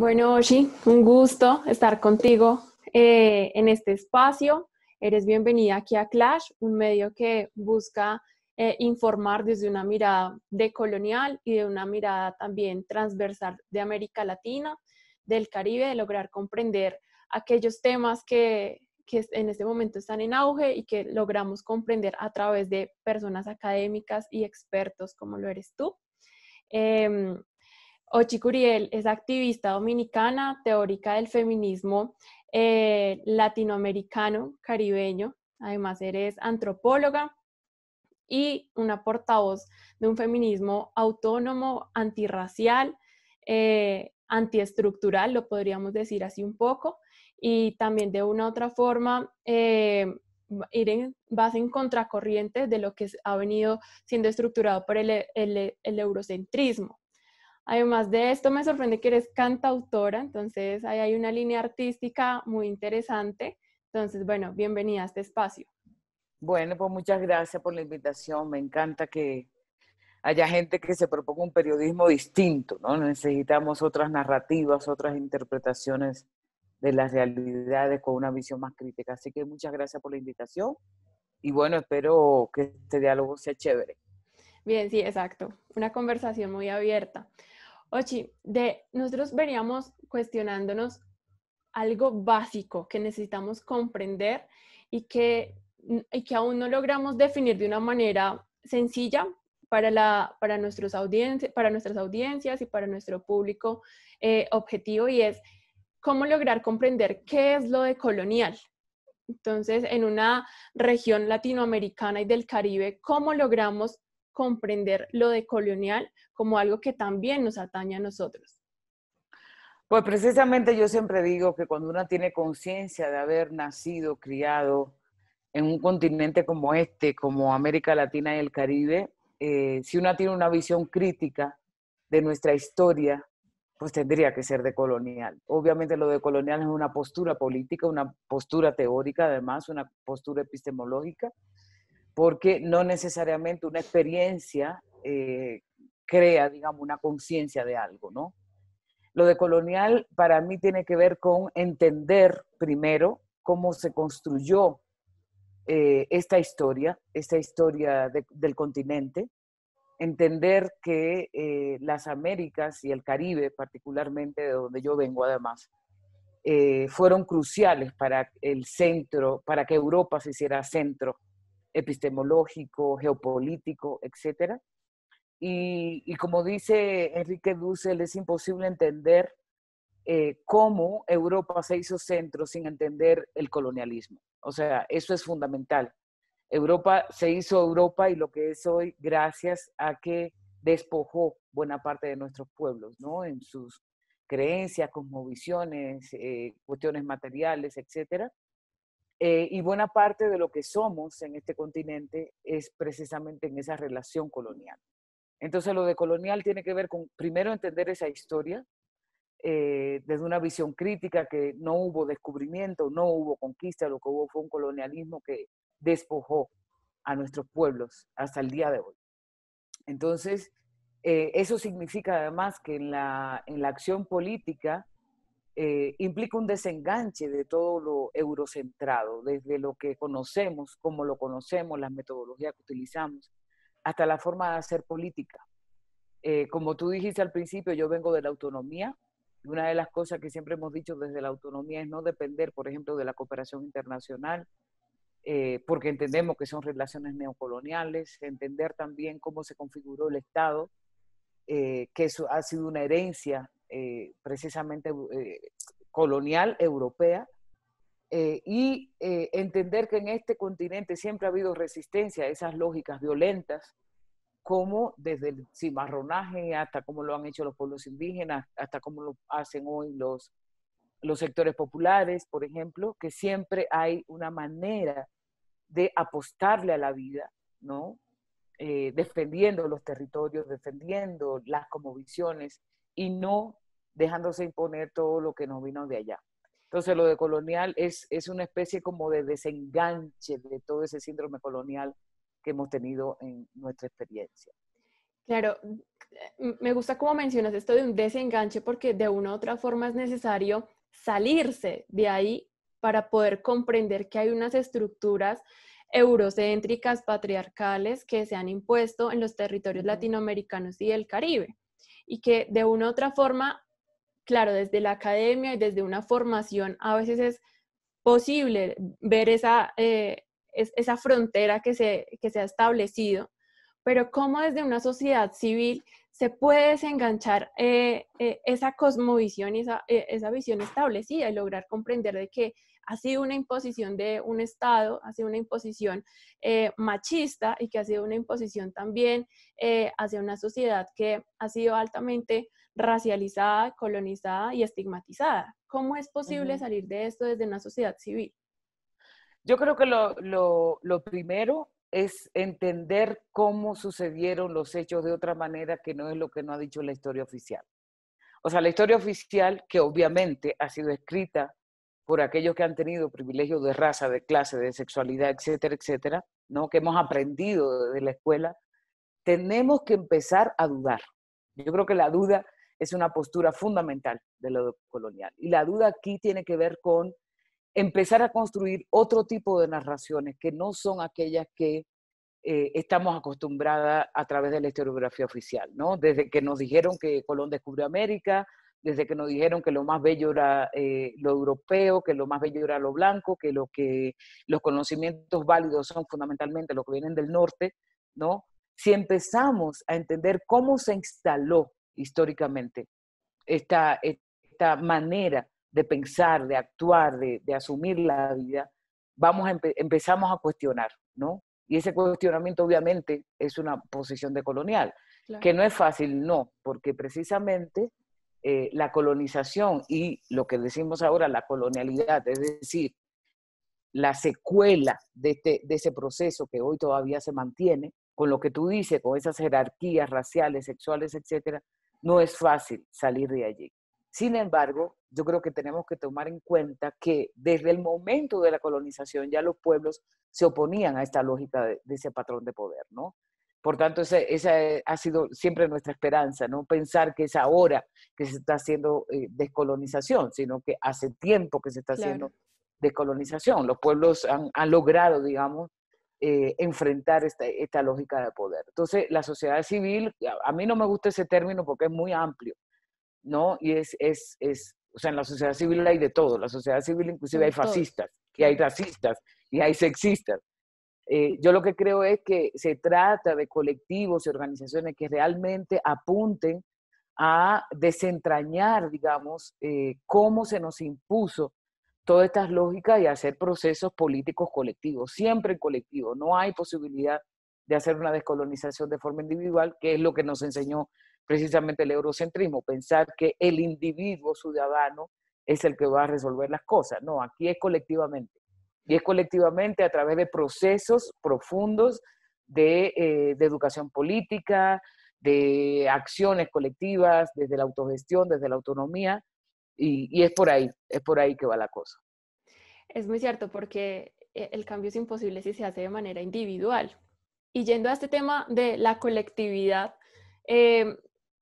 Bueno, Oshi, un gusto estar contigo eh, en este espacio. Eres bienvenida aquí a Clash, un medio que busca eh, informar desde una mirada decolonial y de una mirada también transversal de América Latina, del Caribe, de lograr comprender aquellos temas que, en este momento están en auge y que logramos comprender a través de personas académicas y expertos como lo eres tú. Em, Ochi es activista dominicana, teórica del feminismo eh, latinoamericano, caribeño. Además, eres antropóloga y una portavoz de un feminismo autónomo, antirracial, eh, antiestructural, lo podríamos decir así un poco. Y también de una u otra forma, eh, ir en, base en contracorriente de lo que ha venido siendo estructurado por el eurocentrismo. Además de esto, me sorprende que eres cantautora, entonces ahí hay una línea artística muy interesante. Entonces, bueno, bienvenida a este espacio. Bueno, pues muchas gracias por la invitación. Me encanta que haya gente que se proponga un periodismo distinto, ¿no? Necesitamos otras narrativas, otras interpretaciones de las realidades con una visión más crítica. Así que muchas gracias por la invitación y bueno, espero que este diálogo sea chévere. Bien, sí, exacto. Una conversación muy abierta. Ochi, de nosotros veníamos cuestionándonos algo básico que necesitamos comprender y que, y que aún no logramos definir de una manera sencilla para, la, para, nuestros para nuestras audiencias y para nuestro público eh, objetivo y es cómo lograr comprender qué es lo de colonial. Entonces, en una región latinoamericana y del Caribe, ¿cómo logramos comprender lo de colonial como algo que también nos atañe a nosotros. Pues precisamente yo siempre digo que cuando una tiene conciencia de haber nacido, criado en un continente como este, como América Latina y el Caribe, eh, si una tiene una visión crítica de nuestra historia, pues tendría que ser de colonial. Obviamente lo de colonial es una postura política, una postura teórica además, una postura epistemológica, porque no necesariamente una experiencia eh, crea, digamos, una conciencia de algo, ¿no? Lo de colonial para mí tiene que ver con entender primero cómo se construyó eh, esta historia, esta historia del continente, entender que eh, las Américas y el Caribe, particularmente de donde yo vengo además, fueron cruciales para el centro, para que Europa se hiciera centro epistemológico, geopolítico, etcétera. Y, como dice Enrique Dussel, es imposible entender eh, cómo Europa se hizo centro sin entender el colonialismo. O sea, eso es fundamental. Europa se hizo Europa y lo que es hoy gracias a que despojó buena parte de nuestros pueblos, ¿no? En sus creencias, cosmovisiones, eh, cuestiones materiales, etcétera, eh, y buena parte de lo que somos en este continente es precisamente en esa relación colonial. Entonces lo de colonial tiene que ver con, primero, entender esa historia eh, desde una visión crítica, que no hubo descubrimiento, no hubo conquista, lo que hubo fue un colonialismo que despojó a nuestros pueblos hasta el día de hoy. Entonces, eh, eso significa además que en la acción política eh, implica un desenganche de todo lo eurocentrado, desde lo que conocemos, cómo lo conocemos, las metodologías que utilizamos, hasta la forma de hacer política. Eh, como tú dijiste al principio, yo vengo de la autonomía. Y una de las cosas que siempre hemos dicho desde la autonomía es no depender, por ejemplo, de la cooperación internacional, eh, porque entendemos que son relaciones neocoloniales, entender también cómo se configuró el Estado, que eso ha sido una herencia eh, precisamente eh, colonial europea, eh, y entender que en este continente siempre ha habido resistencia a esas lógicas violentas, como desde el cimarronaje hasta como lo han hecho los pueblos indígenas, hasta como lo hacen hoy los, los sectores populares, por ejemplo, que siempre hay una manera de apostarle a la vida, ¿no? defendiendo los territorios, defendiendo las visiones y no dejándose imponer todo lo que nos vino de allá. Entonces, lo de colonial es, es una especie como de desenganche de todo ese síndrome colonial que hemos tenido en nuestra experiencia. Claro, me gusta cómo mencionas esto de un desenganche porque de una u otra forma es necesario salirse de ahí para poder comprender que hay unas estructuras eurocéntricas, patriarcales, que se han impuesto en los territorios latinoamericanos y el Caribe y que de una u otra forma claro, desde la academia y desde una formación a veces es posible ver esa, eh, frontera que se, ha establecido, pero cómo desde una sociedad civil se puede desenganchar eh, eh, esa cosmovisión y esa, esa visión establecida y lograr comprender de qué ha sido una imposición de un Estado, ha sido una imposición eh, machista y que ha sido una imposición también eh, hacia una sociedad que ha sido altamente racializada, colonizada y estigmatizada. ¿Cómo es posible salir de esto desde una sociedad civil? Yo creo que lo, lo primero es entender cómo sucedieron los hechos de otra manera que no es lo que no ha dicho la historia oficial. O sea, la historia oficial, que obviamente ha sido escrita por aquellos que han tenido privilegios de raza, de clase, de sexualidad, etcétera, etcétera, ¿no? que hemos aprendido de la escuela, tenemos que empezar a dudar. Yo creo que la duda es una postura fundamental de lo colonial. Y la duda aquí tiene que ver con empezar a construir otro tipo de narraciones que no son aquellas que eh, estamos acostumbradas a través de la historiografía oficial, ¿no? Desde que nos dijeron que Colón descubrió América, desde que nos dijeron que lo más bello era eh, lo europeo, que lo más bello era lo blanco, que, lo que los conocimientos válidos son fundamentalmente los que vienen del norte, ¿no? Si empezamos a entender cómo se instaló históricamente esta, esta manera de pensar, de actuar, de, asumir la vida, vamos empezamos a cuestionar, ¿no? Y ese cuestionamiento obviamente es una posición de colonial, que no es fácil, no, porque precisamente eh, la colonización y lo que decimos ahora, la colonialidad, es decir, la secuela este, de, ese proceso que hoy todavía se mantiene, con lo que tú dices, con esas jerarquías raciales, sexuales, etcétera, no es fácil salir de allí. Sin embargo, yo creo que tenemos que tomar en cuenta que desde el momento de la colonización ya los pueblos se oponían a esta lógica de ese patrón de poder, ¿no? Por tanto, esa, eh, ha sido siempre nuestra esperanza, no pensar que es ahora que se está haciendo eh, descolonización, sino que hace tiempo que se está haciendo descolonización. Los pueblos han, logrado, digamos, eh, enfrentar esta, lógica de poder. Entonces, la sociedad civil, a, mí no me gusta ese término porque es muy amplio, ¿no? Y es, es, es, o sea, en la sociedad civil hay de todo. La sociedad civil inclusive hay fascistas, y hay racistas, y hay sexistas eh, yo lo que creo es que se trata de colectivos y organizaciones que realmente apunten a desentrañar, digamos, eh, cómo se nos impuso todas estas lógicas y hacer procesos políticos colectivos, siempre en colectivo. No hay posibilidad de hacer una descolonización de forma individual, que es lo que nos enseñó precisamente el eurocentrismo, pensar que el individuo ciudadano es el que va a resolver las cosas. No, aquí es colectivamente. Y es colectivamente a través de procesos profundos de, eh, de educación política, de acciones colectivas, desde la autogestión, desde la autonomía, y, y, es por ahí, es por ahí que va la cosa. Es muy cierto, porque eh, el cambio es imposible si se hace de manera individual. Y yendo a este tema de la colectividad, eh,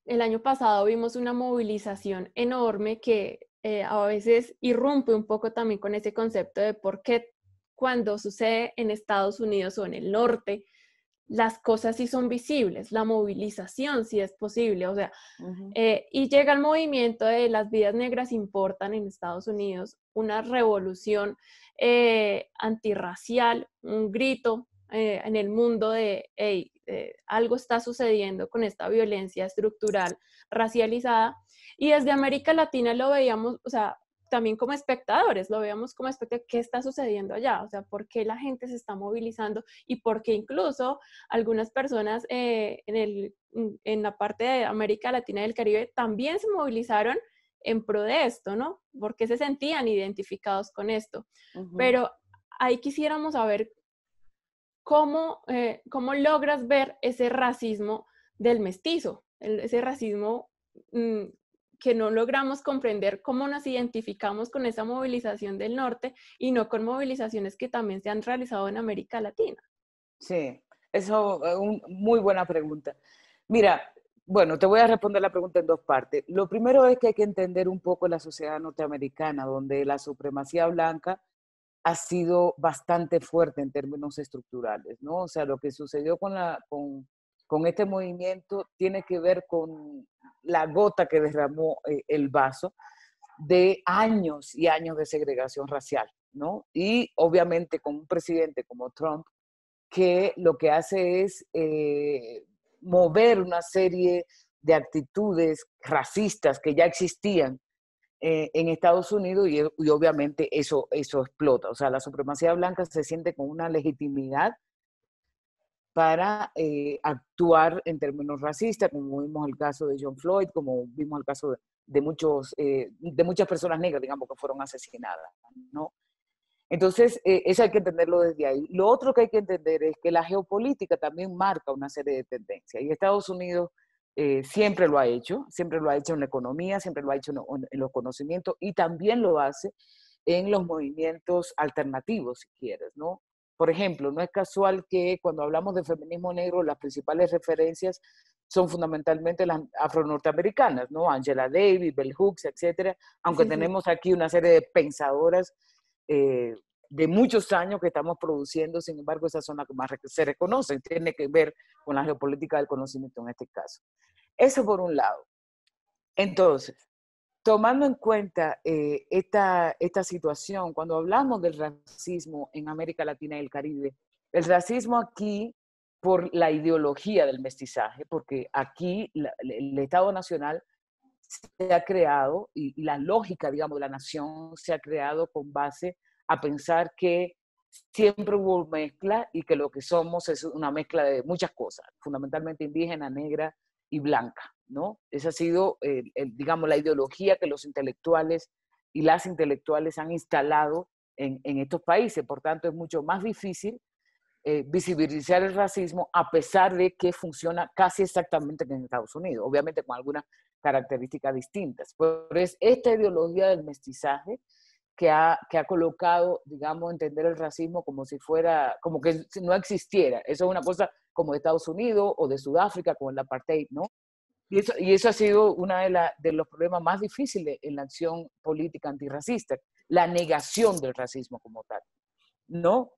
el año pasado vimos una movilización enorme que eh, a veces irrumpe un poco también con ese concepto de por qué cuando sucede en Estados Unidos o en el norte, las cosas sí son visibles, la movilización sí es posible, o sea, eh, y llega el movimiento de las vidas negras importan en Estados Unidos, una revolución eh, antirracial, un grito en el mundo de, algo está sucediendo con esta violencia estructural racializada, y desde América Latina lo veíamos, o sea, también como espectadores, lo veíamos como espectadores, ¿qué está sucediendo allá? O sea, ¿por qué la gente se está movilizando? Y por qué incluso algunas personas eh, en, el, en la parte de América Latina y del Caribe también se movilizaron en pro de esto, ¿no? Porque se sentían identificados con esto. Pero ahí quisiéramos saber cómo, eh, cómo logras ver ese racismo del mestizo, ese racismo mm, que no logramos comprender cómo nos identificamos con esa movilización del norte y no con movilizaciones que también se han realizado en América Latina. Sí, eso es eh, una muy buena pregunta. Mira, bueno, te voy a responder la pregunta en dos partes. Lo primero es que hay que entender un poco la sociedad norteamericana, donde la supremacía blanca ha sido bastante fuerte en términos estructurales, ¿no? O sea, lo que sucedió con la, con, con este movimiento tiene que ver con la gota que derramó eh, el vaso de años y años de segregación racial, ¿no? Y obviamente con un presidente como Trump que lo que hace es eh, mover una serie de actitudes racistas que ya existían eh, en Estados Unidos y, obviamente eso, eso explota. O sea, la supremacía blanca se siente con una legitimidad para eh, actuar en términos racistas, como vimos el caso de John Floyd, como vimos el caso de, muchos, eh, de muchas personas negras, digamos, que fueron asesinadas, ¿no? Entonces, eh, eso hay que entenderlo desde ahí. Lo otro que hay que entender es que la geopolítica también marca una serie de tendencias. Y Estados Unidos siempre lo ha hecho, siempre lo ha hecho en la economía, siempre lo ha hecho en, en los conocimientos y también lo hace en los movimientos alternativos, si quieres, ¿no? Por ejemplo, no es casual que cuando hablamos de feminismo negro, las principales referencias son fundamentalmente las afro-norteamericanas, ¿no? Angela Davis, Bell Hooks, etcétera, aunque tenemos aquí una serie de pensadoras eh, de muchos años que estamos produciendo, sin embargo, esa son las que más se reconocen, tiene que ver con la geopolítica del conocimiento en este caso. Eso por un lado. Entonces, tomando en cuenta eh, esta, situación, cuando hablamos del racismo en América Latina y el Caribe, el racismo aquí por la ideología del mestizaje, porque aquí el Estado Nacional se ha creado y, y, la lógica, digamos, de la nación se ha creado con base a pensar que siempre hubo mezcla y que lo que somos es una mezcla de muchas cosas, fundamentalmente indígena, negra y blanca. ¿no? Esa ha sido, digamos, la ideología que los intelectuales y las intelectuales han instalado en, estos países. Por tanto, es mucho más difícil eh, visibilizar el racismo a pesar de que funciona casi exactamente en Estados Unidos, obviamente con algunas características distintas. Pero es esta ideología del mestizaje que ha, que ha colocado, digamos, entender el racismo como si fuera, como que no existiera. Eso es una cosa como de Estados Unidos o de Sudáfrica con el apartheid, ¿no? Y eso, ha sido uno de, los problemas más difíciles en la acción política antirracista, la negación del racismo como tal, ¿no?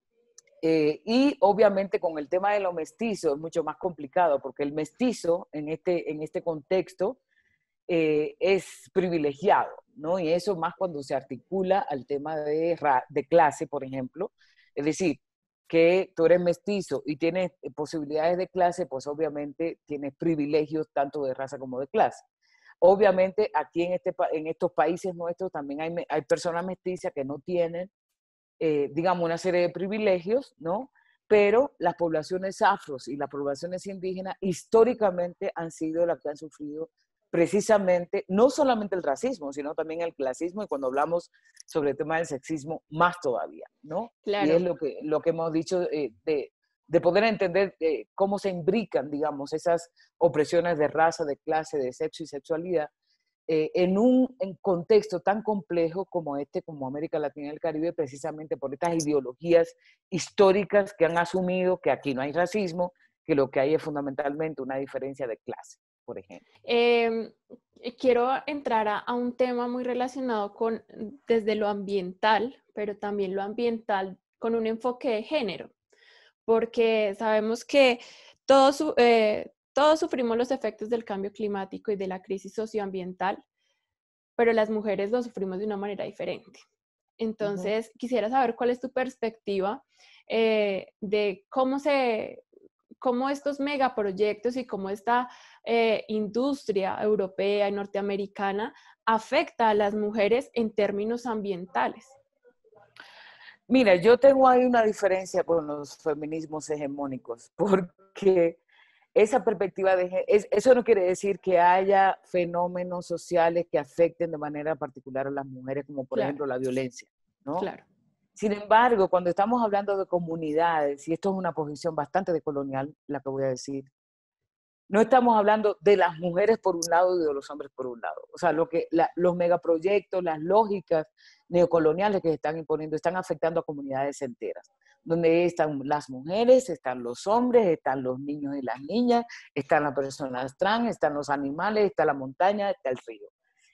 Eh, y obviamente con el tema de lo mestizo es mucho más complicado, porque el mestizo en este, en este contexto eh, es privilegiado, ¿no? Y eso más cuando se articula al tema de, de clase, por ejemplo. Es decir, que tú eres mestizo y tienes eh, posibilidades de clase, pues obviamente tienes privilegios tanto de raza como de clase. Obviamente aquí en, este, en estos países nuestros también hay, personas mestizas que no tienen, eh, digamos, una serie de privilegios, ¿no? Pero las poblaciones afros y las poblaciones indígenas históricamente han sido las que han sufrido precisamente no solamente el racismo, sino también el clasismo y cuando hablamos sobre el tema del sexismo, más todavía, ¿no? Y es lo que, lo que hemos dicho eh, de, de, poder entender eh, cómo se imbrican, digamos, esas opresiones de raza, de clase, de sexo y sexualidad eh, en un en contexto tan complejo como este, como América Latina y el Caribe, precisamente por estas ideologías históricas que han asumido que aquí no hay racismo, que lo que hay es fundamentalmente una diferencia de clase por ejemplo? Em, eh, quiero entrar a, un tema muy relacionado con desde lo ambiental, pero también lo ambiental con un enfoque de género, porque sabemos que todos, eh, todos sufrimos los efectos del cambio climático y de la crisis socioambiental, pero las mujeres lo sufrimos de una manera diferente. Entonces, quisiera saber cuál es tu perspectiva eh, de cómo se, cómo estos megaproyectos y cómo esta eh, industria europea y norteamericana afecta a las mujeres en términos ambientales? Mira, yo tengo ahí una diferencia con los feminismos hegemónicos, porque esa perspectiva de eso no quiere decir que haya fenómenos sociales que afecten de manera particular a las mujeres, como por ejemplo la violencia, Claro. Sin embargo, cuando estamos hablando de comunidades, y esto es una posición bastante decolonial, la que voy a decir, no estamos hablando de las mujeres por un lado y de los hombres por un lado. O sea, lo que, los megaproyectos, las lógicas neocoloniales que se están imponiendo están afectando a comunidades enteras, donde están las mujeres, están los hombres, están los niños y las niñas, están las personas trans, están los animales, está la montaña, está el río.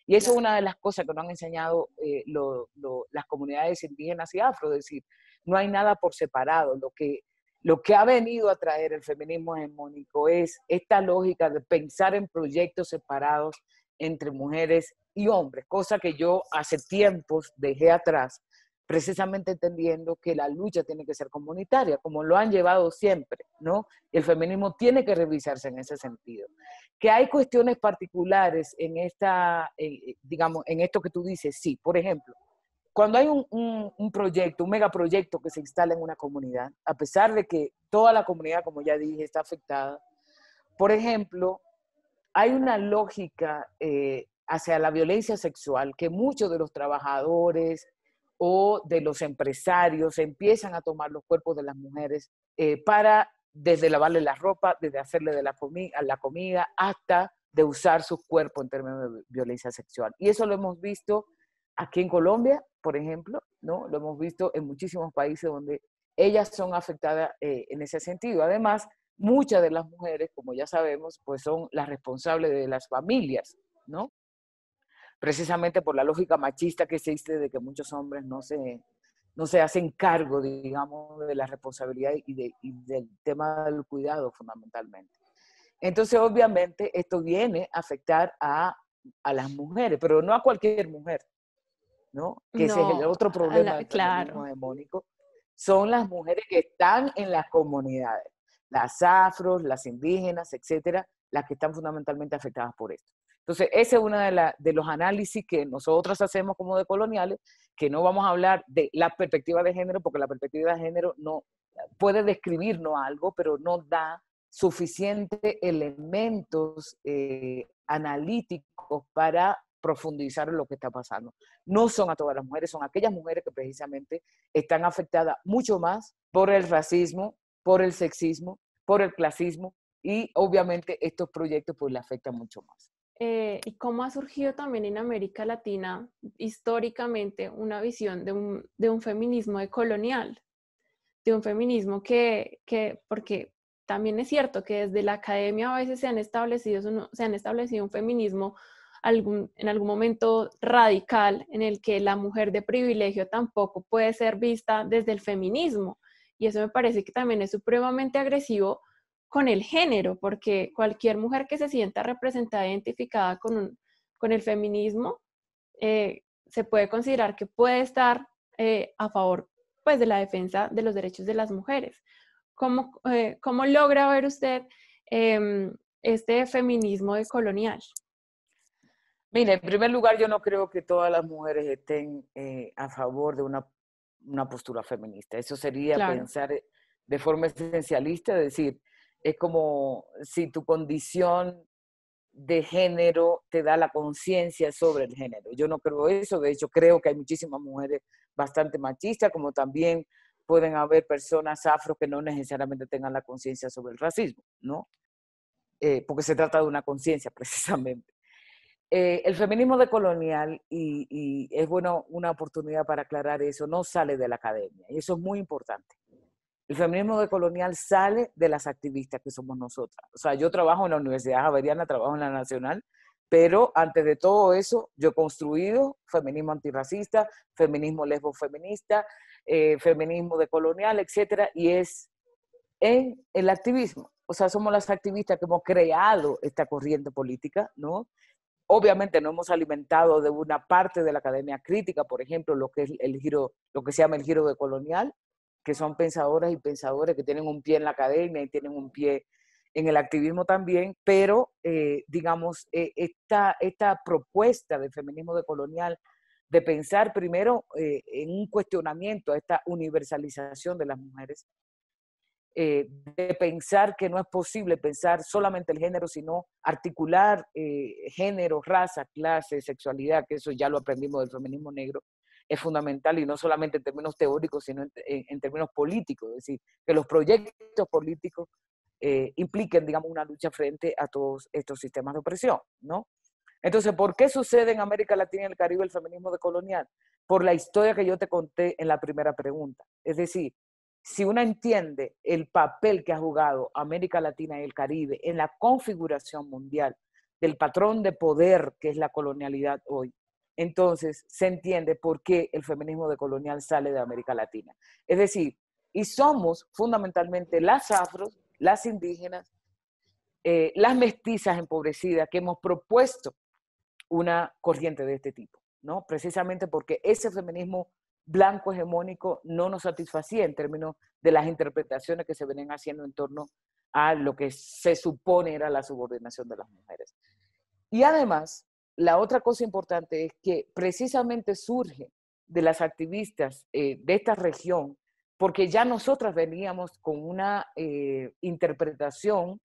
Y eso es una de las cosas que nos han enseñado eh, las comunidades indígenas y afro, es decir, no hay nada por separado, lo que lo que ha venido a traer el feminismo hegemónico es esta lógica de pensar en proyectos separados entre mujeres y hombres, cosa que yo hace tiempos dejé atrás, precisamente entendiendo que la lucha tiene que ser comunitaria, como lo han llevado siempre, ¿no? El feminismo tiene que revisarse en ese sentido. Que hay cuestiones particulares en esta, eh, eh, digamos, en esto que tú dices, sí, por ejemplo, cuando hay un, un, proyecto, un megaproyecto que se instala en una comunidad, a pesar de que toda la comunidad, como ya dije, está afectada, por ejemplo, hay una lógica eh, hacia la violencia sexual que muchos de los trabajadores o de los empresarios empiezan a tomar los cuerpos de las mujeres eh, para desde lavarle la ropa, desde hacerle de la, la comida, hasta de usar su cuerpo en términos de violencia sexual. Y eso lo hemos visto Aquí en Colombia, por ejemplo, ¿no? Lo hemos visto en muchísimos países donde ellas son afectadas eh, en ese sentido. Además, muchas de las mujeres, como ya sabemos, pues son las responsables de las familias, ¿no? Precisamente por la lógica machista que existe de que muchos hombres no se, no se hacen cargo, digamos, de la responsabilidad y, de, y del tema del cuidado fundamentalmente. Entonces, obviamente, esto viene a afectar a, a las mujeres, pero no a cualquier mujer, que ese es el otro problema del demónico, son las mujeres que están en las comunidades, las afros, las indígenas, etcétera, las que están fundamentalmente afectadas por esto. Entonces, ese es uno de, de los análisis que nosotros hacemos como de coloniales, que no vamos a hablar de la perspectiva de género, porque la perspectiva de género no puede describirnos algo, pero no da suficientes elementos eh, analíticos para profundizar en lo que está pasando. No son a todas las mujeres, son aquellas mujeres que precisamente están afectadas mucho más por el racismo, por el sexismo, por el clasismo y obviamente estos proyectos pues le afectan mucho más. Eh, y cómo ha surgido también en América Latina históricamente una visión de un, de un feminismo decolonial, de un feminismo que, porque también es cierto que desde la academia a veces se han establecido, se han establecido un feminismo en algún momento radical en el que la mujer de privilegio tampoco puede ser vista desde el feminismo. Y eso me parece que también es supremamente agresivo con el género, porque cualquier mujer que se sienta representada, identificada con, con el feminismo, eh, se puede considerar que puede estar eh, a favor pues, de la defensa de los derechos de las mujeres. ¿Cómo, eh, cómo logra ver usted em, este feminismo decolonial? Mire, en primer lugar, yo no creo que todas las mujeres estén eh, a favor de una, postura feminista. Eso sería pensar eh, de forma esencialista, es decir, es como si tu condición de género te da la conciencia sobre el género. Yo no creo eso, de hecho creo que hay muchísimas mujeres bastante machistas, como también pueden haber personas afro que no necesariamente tengan la conciencia sobre el racismo, ¿no? Eh, porque se trata de una conciencia precisamente. Eh, el feminismo decolonial, y, y es bueno una oportunidad para aclarar eso, no sale de la academia, y eso es muy importante. El feminismo decolonial sale de las activistas que somos nosotras. O sea, yo trabajo en la Universidad Javeriana, trabajo en la Nacional, pero antes de todo eso, yo he construido feminismo antirracista, feminismo lesbofeminista, eh, feminismo decolonial, etcétera, y es en el activismo. O sea, somos las activistas que hemos creado esta corriente política, ¿no? Obviamente no hemos alimentado de una parte de la academia crítica, por ejemplo, lo que es el giro, lo que se llama el giro de colonial, que son pensadoras y pensadores que tienen un pie en la academia y tienen un pie en el activismo también, pero eh, digamos, eh, esta, propuesta de feminismo de colonial, de pensar primero eh, en un cuestionamiento a esta universalización de las mujeres, eh, de pensar que no es posible pensar solamente el género, sino articular eh, género, raza, clase, sexualidad, que eso ya lo aprendimos del feminismo negro, es fundamental y no solamente en términos teóricos, sino en, términos políticos, es decir, que los proyectos políticos eh, impliquen, digamos, una lucha frente a todos estos sistemas de opresión, ¿no? Entonces, ¿por qué sucede en América Latina y el Caribe el feminismo decolonial? Por la historia que yo te conté en la primera pregunta. Es decir, si uno entiende el papel que ha jugado América Latina y el Caribe en la configuración mundial del patrón de poder que es la colonialidad hoy, entonces se entiende por qué el feminismo decolonial sale de América Latina. Es decir, y somos fundamentalmente las afros, las indígenas, eh, las mestizas empobrecidas que hemos propuesto una corriente de este tipo, ¿no? Precisamente porque ese feminismo blanco hegemónico no nos satisfacía en términos de las interpretaciones que se venían haciendo en torno a lo que se supone era la subordinación de las mujeres. Y además, la otra cosa importante es que precisamente surge de las activistas eh, de esta región, porque ya nosotras veníamos con una eh, interpretación,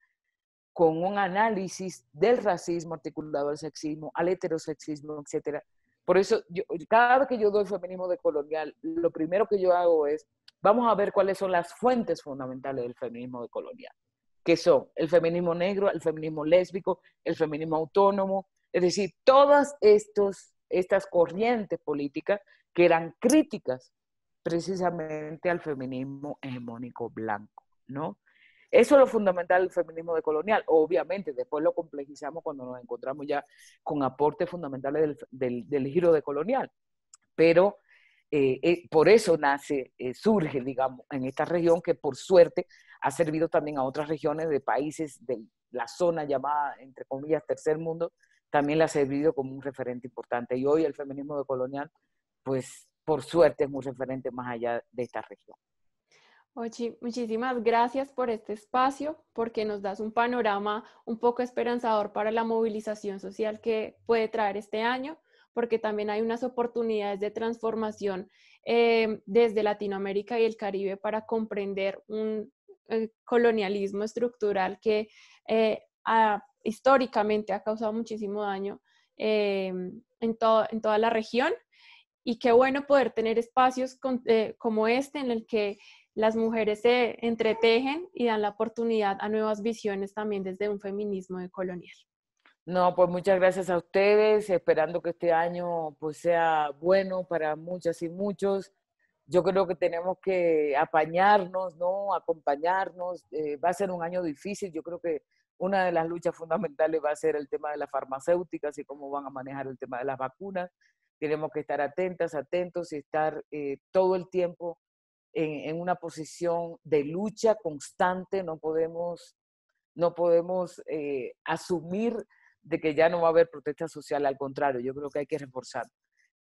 con un análisis del racismo articulado al sexismo, al heterosexismo, etcétera, por eso, cada vez que yo doy feminismo decolonial, lo primero que yo hago es, vamos a ver cuáles son las fuentes fundamentales del feminismo decolonial, que son el feminismo negro, el feminismo lésbico, el feminismo autónomo, es decir, todas estos, estas corrientes políticas que eran críticas precisamente al feminismo hegemónico blanco, ¿no? Eso es lo fundamental del feminismo decolonial. Obviamente, después lo complejizamos cuando nos encontramos ya con aportes fundamentales del, giro decolonial. Pero eh, eh, por eso nace, eh, surge, digamos, en esta región que por suerte ha servido también a otras regiones de países de la zona llamada, entre comillas, tercer mundo, también la ha servido como un referente importante. Y hoy el feminismo decolonial, pues por suerte, es un referente más allá de esta región. Ochi, muchísimas gracias por este espacio, porque nos das un panorama un poco esperanzador para la movilización social que puede traer este año, porque también hay unas oportunidades de transformación eh, desde Latinoamérica y el Caribe para comprender un eh, colonialismo estructural que eh, históricamente ha causado muchísimo daño en, toda la región. Y qué bueno poder tener espacios como este en el que las mujeres se entretejen y dan la oportunidad a nuevas visiones también desde un feminismo decolonial. No, pues muchas gracias a ustedes, esperando que este año pues, sea bueno para muchas y muchos. Yo creo que tenemos que apañarnos, ¿no? Acompañarnos. Eh, va a ser un año difícil. Yo creo que una de las luchas fundamentales va a ser el tema de las farmacéuticas y cómo van a manejar el tema de las vacunas. Tenemos que estar atentas, atentos y estar eh, todo el tiempo en, una posición de lucha constante, no podemos, no podemos eh, asumir de que ya no va a haber protesta social, al contrario, yo creo que hay que reforzar.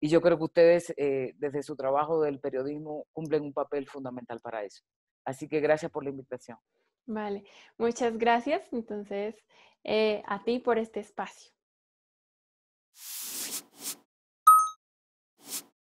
Y yo creo que ustedes, eh, desde su trabajo del periodismo, cumplen un papel fundamental para eso. Así que gracias por la invitación. Vale, muchas gracias entonces eh, a ti por este espacio.